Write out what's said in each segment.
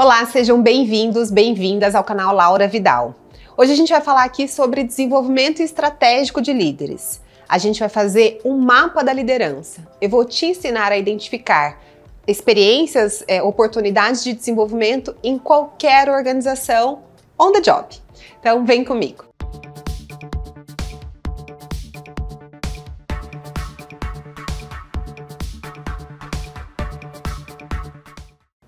Olá, sejam bem-vindos, bem-vindas ao canal Laura Vidal. Hoje a gente vai falar aqui sobre desenvolvimento estratégico de líderes. A gente vai fazer um mapa da liderança. Eu vou te ensinar a identificar experiências, é, oportunidades de desenvolvimento em qualquer organização on the job. Então, vem comigo.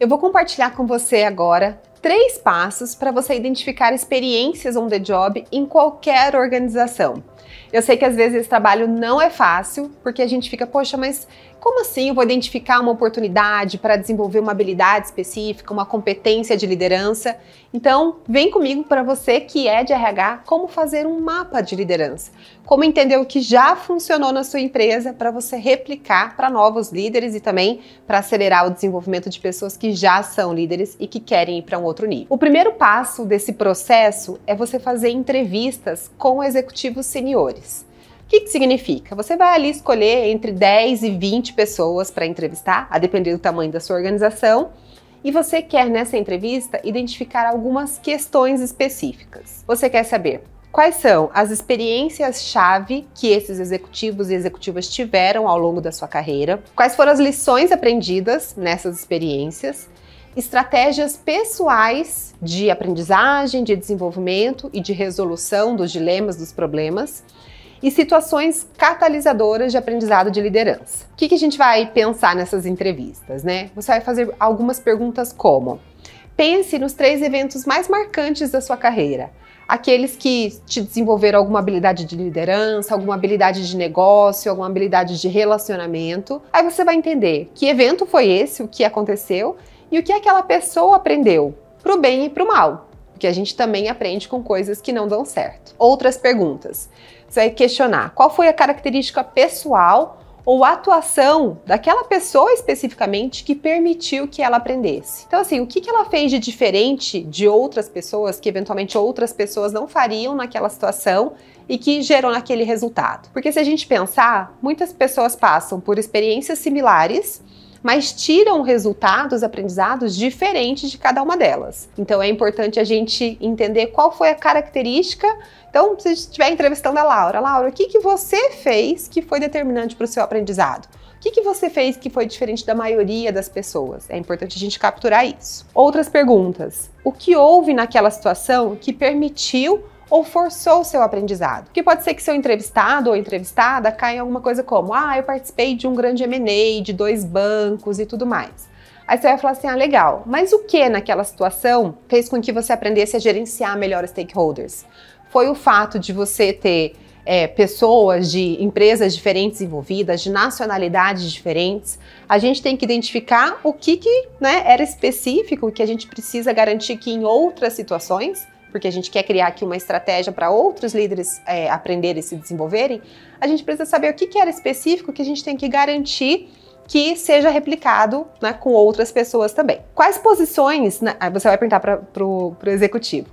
Eu vou compartilhar com você agora três passos para você identificar experiências on the job em qualquer organização. Eu sei que às vezes esse trabalho não é fácil, porque a gente fica, poxa, mas como assim eu vou identificar uma oportunidade para desenvolver uma habilidade específica, uma competência de liderança? Então, vem comigo para você que é de RH, como fazer um mapa de liderança. Como entender o que já funcionou na sua empresa para você replicar para novos líderes e também para acelerar o desenvolvimento de pessoas que já são líderes e que querem ir para um outro nível. O primeiro passo desse processo é você fazer entrevistas com executivos seniores que, que significa? Você vai ali escolher entre 10 e 20 pessoas para entrevistar, a depender do tamanho da sua organização. E você quer nessa entrevista identificar algumas questões específicas. Você quer saber Quais são as experiências-chave que esses executivos e executivas tiveram ao longo da sua carreira? Quais foram as lições aprendidas nessas experiências? Estratégias pessoais de aprendizagem, de desenvolvimento e de resolução dos dilemas, dos problemas? e situações catalisadoras de aprendizado de liderança. O que, que a gente vai pensar nessas entrevistas, né? Você vai fazer algumas perguntas como: pense nos três eventos mais marcantes da sua carreira. Aqueles que te desenvolveram alguma habilidade de liderança, alguma habilidade de negócio, alguma habilidade de relacionamento. Aí você vai entender que evento foi esse, o que aconteceu e o que aquela pessoa aprendeu, para o bem e para o mal, porque a gente também aprende com coisas que não dão certo. Outras perguntas. Você vai questionar qual foi a característica pessoal ou atuação daquela pessoa especificamente que permitiu que ela aprendesse. Então, assim, o que ela fez de diferente de outras pessoas que eventualmente outras pessoas não fariam naquela situação e que gerou naquele resultado? Porque se a gente pensar, muitas pessoas passam por experiências similares mas tiram resultados, aprendizados diferentes de cada uma delas. Então é importante a gente entender qual foi a característica então, se estiver entrevistando a Laura, Laura, o que, que você fez que foi determinante para o seu aprendizado? O que, que você fez que foi diferente da maioria das pessoas? É importante a gente capturar isso. Outras perguntas. O que houve naquela situação que permitiu ou forçou o seu aprendizado. Porque pode ser que seu entrevistado ou entrevistada caia em alguma coisa como: ah, eu participei de um grande MA, de dois bancos e tudo mais. Aí você vai falar assim: ah, legal, mas o que naquela situação fez com que você aprendesse a gerenciar melhor stakeholders? foi o fato de você ter é, pessoas de empresas diferentes envolvidas, de nacionalidades diferentes. A gente tem que identificar o que, que né, era específico que a gente precisa garantir que em outras situações, porque a gente quer criar aqui uma estratégia para outros líderes é, aprenderem e se desenvolverem, a gente precisa saber o que, que era específico que a gente tem que garantir que seja replicado né, com outras pessoas também. Quais posições, né, você vai perguntar para o executivo,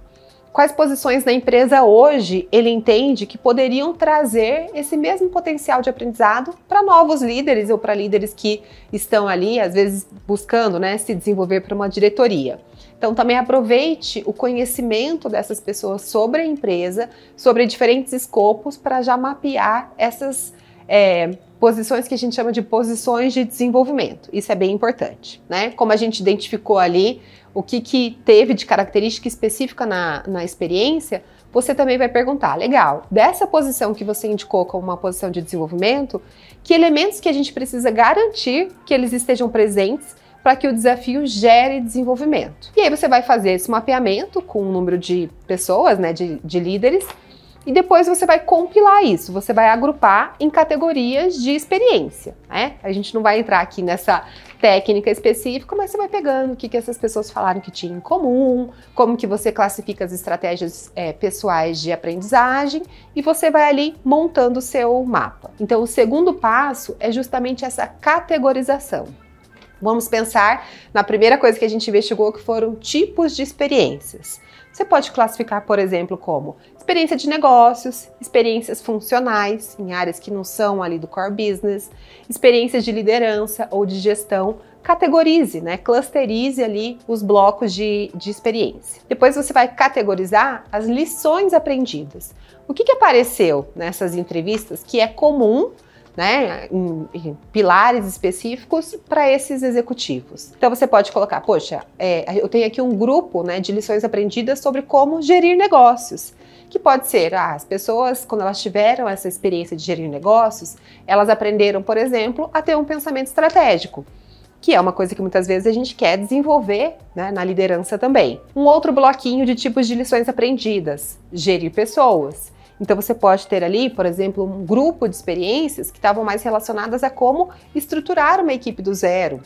quais posições na empresa hoje ele entende que poderiam trazer esse mesmo potencial de aprendizado para novos líderes ou para líderes que estão ali, às vezes buscando né, se desenvolver para uma diretoria. Então, também aproveite o conhecimento dessas pessoas sobre a empresa, sobre diferentes escopos, para já mapear essas é, posições que a gente chama de posições de desenvolvimento. Isso é bem importante, né? Como a gente identificou ali o que, que teve de característica específica na, na experiência, você também vai perguntar, legal, dessa posição que você indicou como uma posição de desenvolvimento, que elementos que a gente precisa garantir que eles estejam presentes para que o desafio gere desenvolvimento. E aí você vai fazer esse mapeamento com o um número de pessoas, né, de, de líderes, e depois você vai compilar isso, você vai agrupar em categorias de experiência, né? A gente não vai entrar aqui nessa técnica específica, mas você vai pegando o que, que essas pessoas falaram que tinha em comum, como que você classifica as estratégias é, pessoais de aprendizagem e você vai ali montando o seu mapa. Então, o segundo passo é justamente essa categorização. Vamos pensar na primeira coisa que a gente investigou, que foram tipos de experiências. Você pode classificar, por exemplo, como experiência de negócios, experiências funcionais em áreas que não são ali do core business, experiências de liderança ou de gestão. Categorize, né? Clusterize ali os blocos de, de experiência. Depois você vai categorizar as lições aprendidas. O que, que apareceu nessas entrevistas que é comum né, em, em pilares específicos para esses executivos. Então você pode colocar, poxa, é, eu tenho aqui um grupo né, de lições aprendidas sobre como gerir negócios que pode ser ah, as pessoas, quando elas tiveram essa experiência de gerir negócios, elas aprenderam, por exemplo, a ter um pensamento estratégico. Que é uma coisa que muitas vezes a gente quer desenvolver né, na liderança também. Um outro bloquinho de tipos de lições aprendidas: gerir pessoas. Então você pode ter ali, por exemplo, um grupo de experiências que estavam mais relacionadas a como estruturar uma equipe do zero,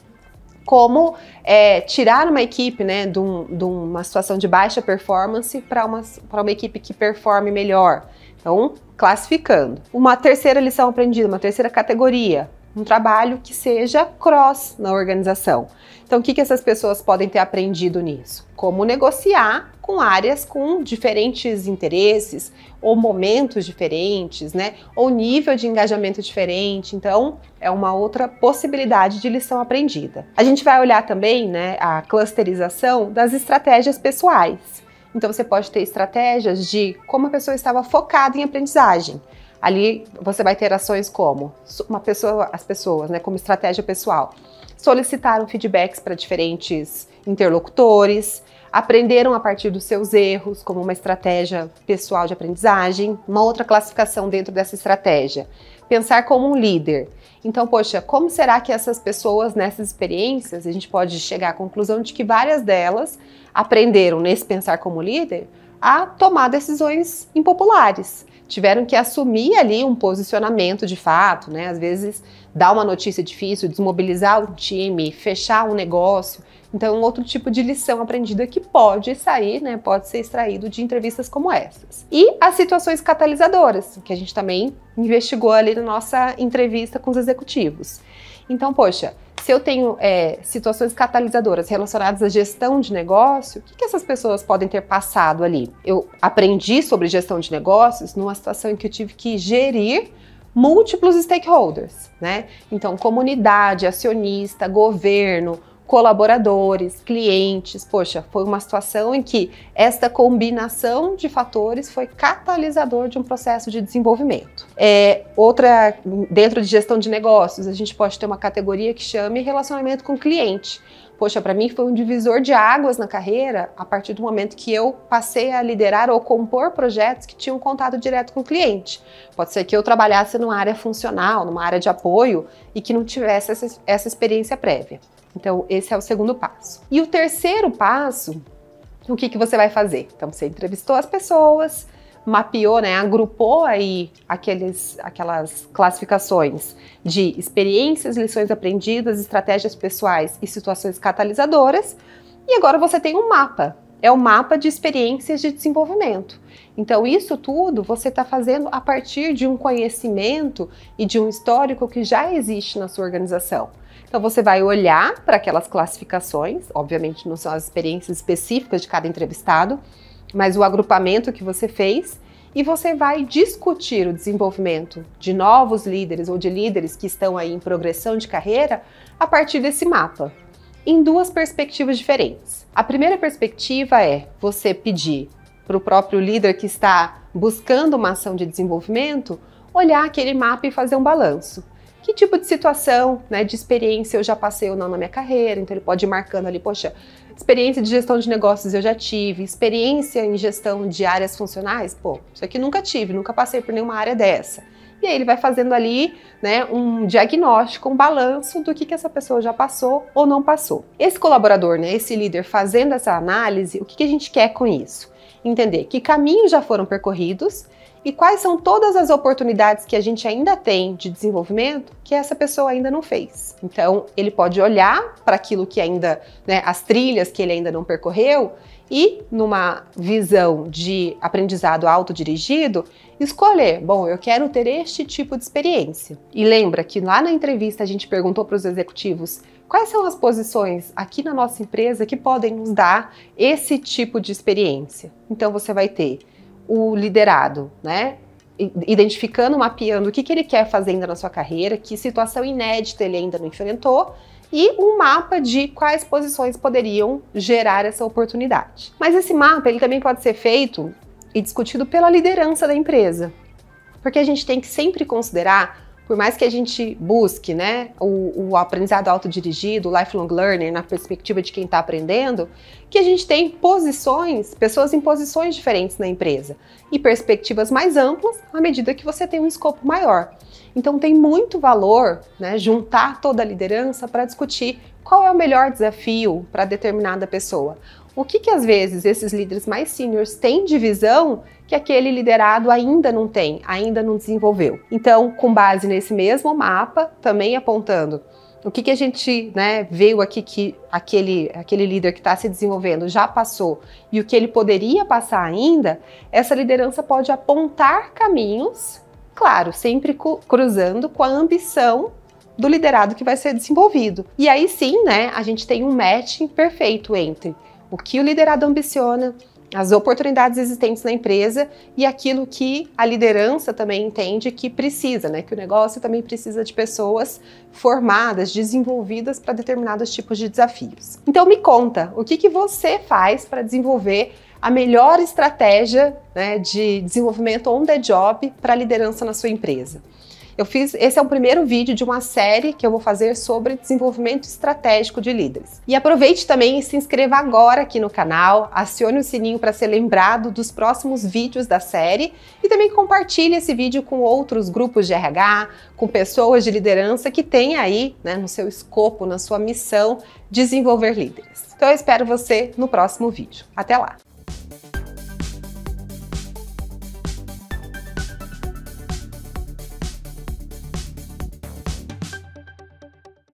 como é, tirar uma equipe né, de, um, de, uma situação de baixa performance para uma, uma equipe que performe melhor. Então, classificando. Uma terceira lição aprendida, uma terceira categoria, um trabalho que seja cross na organização. Então, o que, que essas pessoas podem ter aprendido nisso? Como negociar com áreas com diferentes interesses, ou momentos diferentes, né? Ou nível de engajamento diferente. Então, é uma outra possibilidade de lição aprendida. A gente vai olhar também, né, a clusterização das estratégias pessoais. Então, você pode ter estratégias de como a pessoa estava focada em aprendizagem. Ali você vai ter ações como uma pessoa, as pessoas, né, como estratégia pessoal, solicitaram feedbacks para diferentes interlocutores, aprenderam a partir dos seus erros como uma estratégia pessoal de aprendizagem, uma outra classificação dentro dessa estratégia, pensar como um líder. Então, poxa, como será que essas pessoas nessas experiências a gente pode chegar à conclusão de que várias delas aprenderam nesse pensar como líder? a tomar decisões impopulares. Tiveram que assumir ali um posicionamento de fato, né? Às vezes dar uma notícia difícil, desmobilizar o time, fechar um negócio. Então, um outro tipo de lição aprendida que pode sair, né? Pode ser extraído de entrevistas como essas. E as situações catalisadoras, que a gente também investigou ali na nossa entrevista com os executivos. Então, poxa, se eu tenho é, situações catalisadoras relacionadas à gestão de negócio, o que, que essas pessoas podem ter passado ali? Eu aprendi sobre gestão de negócios numa situação em que eu tive que gerir múltiplos stakeholders, né? Então, comunidade, acionista, governo, colaboradores, clientes. Poxa, foi uma situação em que esta combinação de fatores foi catalisador de um processo de desenvolvimento. É, outra, dentro de gestão de negócios, a gente pode ter uma categoria que chame relacionamento com cliente. Poxa, para mim foi um divisor de águas na carreira a partir do momento que eu passei a liderar ou compor projetos que tinham contato direto com o cliente. Pode ser que eu trabalhasse numa área funcional, numa área de apoio e que não tivesse essa, essa experiência prévia. Então, esse é o segundo passo. E o terceiro passo, o que, que você vai fazer? Então, você entrevistou as pessoas, mapeou, né, agrupou aí aqueles, aquelas classificações de experiências, lições aprendidas, estratégias pessoais e situações catalisadoras. E agora você tem um mapa é o mapa de experiências de desenvolvimento. Então, isso tudo você está fazendo a partir de um conhecimento e de um histórico que já existe na sua organização. Então, você vai olhar para aquelas classificações, obviamente não são as experiências específicas de cada entrevistado, mas o agrupamento que você fez, e você vai discutir o desenvolvimento de novos líderes ou de líderes que estão aí em progressão de carreira a partir desse mapa em duas perspectivas diferentes. A primeira perspectiva é você pedir para o próprio líder que está buscando uma ação de desenvolvimento olhar aquele mapa e fazer um balanço. Que tipo de situação, né, de experiência eu já passei ou não na minha carreira? Então ele pode ir marcando ali, poxa, experiência de gestão de negócios eu já tive, experiência em gestão de áreas funcionais, pô, isso aqui nunca tive, nunca passei por nenhuma área dessa. E aí ele vai fazendo ali né, um diagnóstico, um balanço do que, que essa pessoa já passou ou não passou. Esse colaborador, né, esse líder fazendo essa análise, o que, que a gente quer com isso? Entender que caminhos já foram percorridos e quais são todas as oportunidades que a gente ainda tem de desenvolvimento que essa pessoa ainda não fez. Então, ele pode olhar para aquilo que ainda, né, as trilhas que ele ainda não percorreu e numa visão de aprendizado autodirigido, escolher, bom, eu quero ter este tipo de experiência. E lembra que lá na entrevista a gente perguntou para os executivos quais são as posições aqui na nossa empresa que podem nos dar esse tipo de experiência. Então você vai ter o liderado, né? identificando, mapeando o que, que ele quer fazer ainda na sua carreira, que situação inédita ele ainda não enfrentou, e um mapa de quais posições poderiam gerar essa oportunidade. Mas esse mapa ele também pode ser feito e discutido pela liderança da empresa, porque a gente tem que sempre considerar por mais que a gente busque né, o, o aprendizado autodirigido, o lifelong learning, na perspectiva de quem está aprendendo, que a gente tem posições, pessoas em posições diferentes na empresa e perspectivas mais amplas à medida que você tem um escopo maior. Então tem muito valor né, juntar toda a liderança para discutir qual é o melhor desafio para determinada pessoa. O que, que às vezes esses líderes mais seniors têm de visão que aquele liderado ainda não tem, ainda não desenvolveu. Então, com base nesse mesmo mapa, também apontando o que, que a gente né, veio aqui que aquele, aquele líder que está se desenvolvendo já passou e o que ele poderia passar ainda, essa liderança pode apontar caminhos Claro, sempre cruzando com a ambição do liderado que vai ser desenvolvido. E aí sim, né, a gente tem um matching perfeito entre o que o liderado ambiciona, as oportunidades existentes na empresa e aquilo que a liderança também entende que precisa, né? Que o negócio também precisa de pessoas formadas, desenvolvidas para determinados tipos de desafios. Então me conta, o que, que você faz para desenvolver a melhor estratégia né, de desenvolvimento on the job para liderança na sua empresa. Eu fiz, esse é o primeiro vídeo de uma série que eu vou fazer sobre desenvolvimento estratégico de líderes. E aproveite também e se inscreva agora aqui no canal, acione o sininho para ser lembrado dos próximos vídeos da série e também compartilhe esse vídeo com outros grupos de RH, com pessoas de liderança que têm aí, né, no seu escopo, na sua missão, desenvolver líderes. Então eu espero você no próximo vídeo. Até lá.